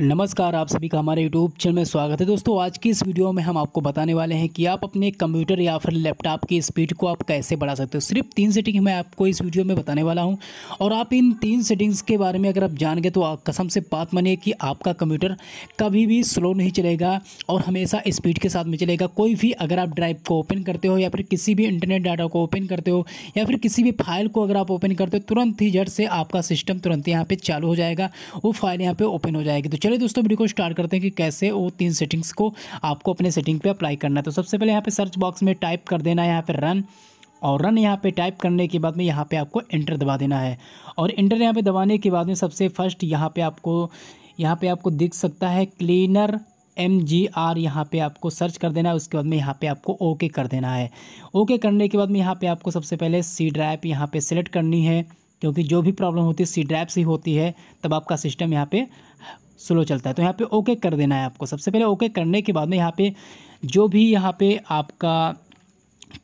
नमस्कार आप सभी का हमारे यूट्यूब चैनल में स्वागत है दोस्तों आज की इस वीडियो में हम आपको बताने वाले हैं कि आप अपने कंप्यूटर या फिर लैपटॉप की स्पीड को आप कैसे बढ़ा सकते हो सिर्फ तीन सेटिंग मैं आपको इस वीडियो में बताने वाला हूं और आप इन तीन सेटिंग्स के बारे में अगर आप जान गए तो आप कसम से बात मानिए कि आपका कंप्यूटर कभी भी स्लो नहीं चलेगा और हमेशा स्पीड के साथ में चलेगा कोई भी अगर आप ड्राइव को ओपन करते हो या फिर किसी भी इंटरनेट डाटा को ओपन करते हो या फिर किसी भी फाइल को अगर आप ओपन करते हो तुरंत ही झट से आपका सिस्टम तुरंत यहाँ पर चालू हो जाएगा वो फाइल यहाँ पर ओपन हो जाएगी तो चलिए दोस्तों वीडियो को स्टार्ट करते हैं कि कैसे वो तीन सेटिंग्स को आपको अपने सेटिंग पर अप्लाई करना है तो सबसे पहले यहाँ पर सर्च बॉक्स में टाइप कर देना है यहाँ पर रन और रन यहाँ पे टाइप करने के बाद में यहाँ पे आपको एंटर दबा देना है और इंटर यहाँ पे दबाने के बाद में सबसे फर्स्ट यहाँ पे आपको यहाँ पे आपको दिख सकता है क्लीनर एम जी आर यहाँ पर आपको सर्च कर देना है उसके बाद में यहाँ पे आपको ओके कर देना है ओके करने के बाद में यहाँ पे आपको सबसे पहले सी ड्राइव यहाँ पे सेलेक्ट करनी है क्योंकि जो भी प्रॉब्लम होती है सी ड्राइव से होती है तब आपका सिस्टम यहाँ पे स्लो चलता है तो यहाँ पे ओके कर देना है आपको सबसे पहले ओके करने के बाद में यहाँ पे जो भी यहाँ पे आपका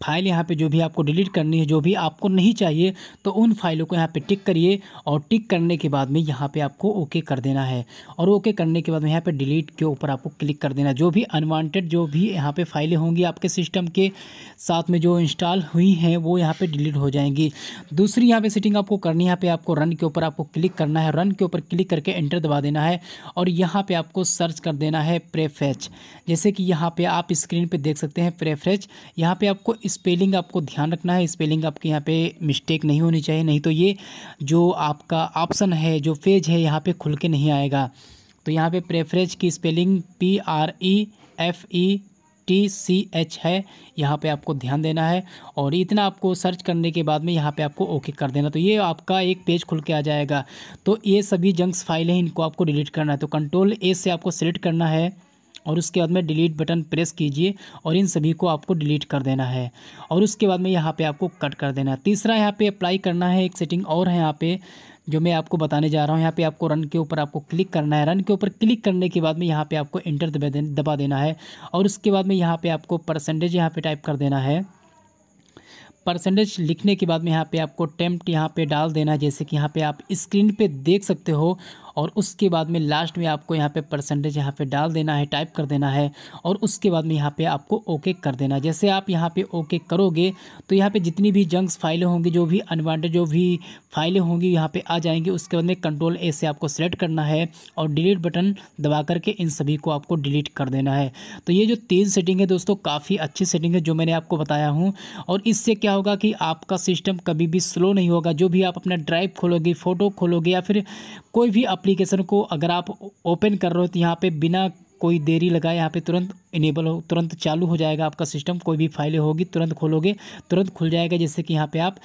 फाइल यहाँ पे जो भी आपको डिलीट करनी है जो भी आपको नहीं चाहिए तो उन फाइलों को यहाँ पे टिक करिए और टिक करने के बाद में यहाँ पे आपको ओके कर देना है और ओके करने के बाद में यहाँ पे डिलीट के ऊपर आपको क्लिक कर देना जो भी अनवांटेड जो भी यहाँ पे फाइलें होंगी आपके सिस्टम के साथ में जो इंस्टॉल हुई हैं वो यहाँ पर डिलीट हो जाएंगी दूसरी यहाँ पर सेटिंग आपको करनी यहाँ पर आपको रन के ऊपर आपको क्लिक करना है रन के ऊपर क्लिक करके एंटर दबा देना है और यहाँ पर आपको सर्च कर देना है प्रेफेच जैसे कि यहाँ पर आप स्क्रीन पर देख सकते हैं प्रेफ्रेच यहाँ पर आपको स्पेलिंग आपको ध्यान रखना है स्पेलिंग आपके यहाँ पे मिस्टेक नहीं होनी चाहिए नहीं तो ये जो आपका ऑप्शन है जो पेज है यहाँ पे खुल के नहीं आएगा तो यहाँ पे प्रेफरेज की spelling P R E F E T C H है यहाँ पे आपको ध्यान देना है और इतना आपको सर्च करने के बाद में यहाँ पे आपको ओके कर देना तो ये आपका एक पेज खुल के आ जाएगा तो ये सभी जंक्स फाइल हैं इनको आपको डिलीट करना है तो कंट्रोल ए से आपको सेलेक्ट करना है और उसके बाद में डिलीट बटन प्रेस कीजिए और इन सभी को आपको डिलीट कर देना है और उसके बाद में यहाँ पे आपको कट कर देना है तीसरा यहाँ पे अप्लाई करना है एक सेटिंग और है यहाँ पे जो मैं आपको बताने जा रहा हूँ यहाँ पे आपको रन के ऊपर आपको क्लिक करना है रन के ऊपर क्लिक करने के बाद में यहाँ पर आपको इंटर दबा देना है और उसके बाद में यहाँ पर आपको परसेंटेज यहाँ पर टाइप कर देना है परसेंटेज लिखने के बाद में यहाँ पे आपको टेम्प्ट यहाँ पे डाल देना है जैसे कि यहाँ पे आप स्क्रीन पे देख सकते हो और उसके बाद में लास्ट में आपको यहाँ पे परसेंटेज यहाँ पे डाल देना है टाइप कर देना है और उसके बाद में यहाँ पे आपको ओके कर देना है जैसे आप यहाँ पे ओके करोगे तो यहाँ पे जितनी भी जंक्स फाइलें होंगी जो भी अनवांटेड जो भी फाइलें होंगी यहाँ पे आ जाएंगी उसके बाद में कंट्रोल ए से आपको सेलेक्ट करना है और डिलीट बटन दबा करके इन सभी को आपको डिलीट कर देना है तो ये जो तीन सेटिंग है दोस्तों काफ़ी अच्छी सेटिंग है जो मैंने आपको बताया हूँ और इस इससे क्या होगा कि आपका सिस्टम कभी भी स्लो नहीं होगा जो भी आप अपना ड्राइव खोलोगे फ़ोटो खोलोगे या फिर कोई भी अप्लीकेशन को अगर आप ओपन कर रहे हो तो यहाँ पर बिना कोई देरी लगाए यहाँ पे तुरंत इनेबल हो तुरंत चालू हो जाएगा आपका सिस्टम कोई भी फाइलें होगी तुरंत खोलोगे तुरंत खुल जाएगा जैसे कि यहाँ पे आप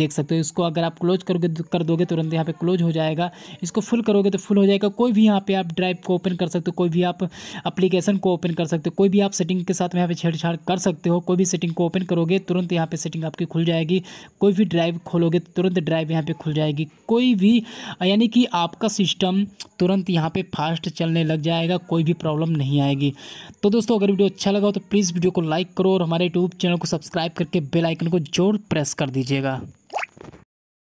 देख सकते हो इसको अगर आप क्लोज करोगे कर दोगे तुरंत यहाँ पे क्लोज हो जाएगा इसको फुल करोगे तो फुल हो जाएगा कोई भी यहाँ पे आप ड्राइव को ओपन कर सकते हो कोई भी आप अप्लीकेशन को ओपन कर सकते हो कोई भी आप सेटिंग के साथ यहाँ पर छेड़छाड़ कर सकते हो कोई भी सेटिंग को ओपन करोगे तुरंत यहाँ पर सेटिंग आपकी खुल जाएगी कोई भी ड्राइव खोलोगे तो तुरंत ड्राइव यहाँ पर खुल जाएगी कोई भी यानी कि आपका सिस्टम तुरंत यहाँ पर फास्ट चलने लग जाएगा कोई भी प्रॉब्लम नहीं आएगी तो दोस्तों दोस्तों अगर वीडियो अच्छा लगा हो तो प्लीज़ वीडियो को लाइक करो और हमारे यूट्यूब चैनल को सब्सक्राइब करके बेल आइकन को जोर प्रेस कर दीजिएगा